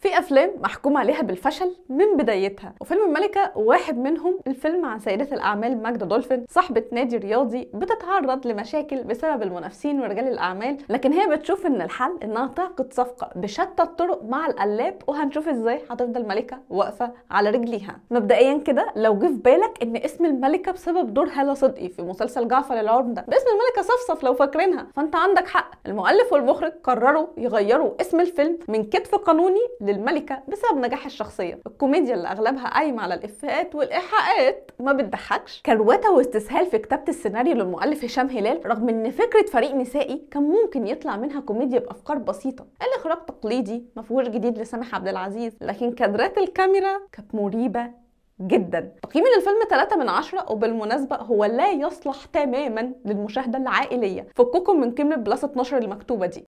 في افلام محكوم عليها بالفشل من بدايتها وفيلم الملكه واحد منهم الفيلم عن سيده الاعمال ماجده دولفين صاحبه نادي رياضي بتتعرض لمشاكل بسبب المنافسين ورجال الاعمال لكن هي بتشوف ان الحل انها تعقد صفقه بشتى الطرق مع القلاب وهنشوف ازاي هتفضل ملكه واقفه على رجليها مبدئيا كده لو جه في بالك ان اسم الملكه بسبب دور هاله صدقي في مسلسل جعفر العرب ده باسم الملكه صفصف لو فاكرينها فانت عندك حق المؤلف والمخرج قرروا يغيروا اسم الفيلم من كتف قانوني للملكه بسبب نجاح الشخصيه الكوميديا اللي اغلبها قايمه على الافيهات والايحاءات ما بتضحكش كروته واستسهال في كتابه السيناريو للمؤلف هشام هلال رغم ان فكره فريق نسائي كان ممكن يطلع منها كوميديا بافكار بسيطه الاخراج تقليدي ما فيهوش جديد لسامح عبد العزيز لكن كادرات الكاميرا كانت مريبه جدا تقييم للفيلم 3 من 10 وبالمناسبة هو لا يصلح تماما للمشاهدة العائلية فككم من كلمة بلس 12 المكتوبة دي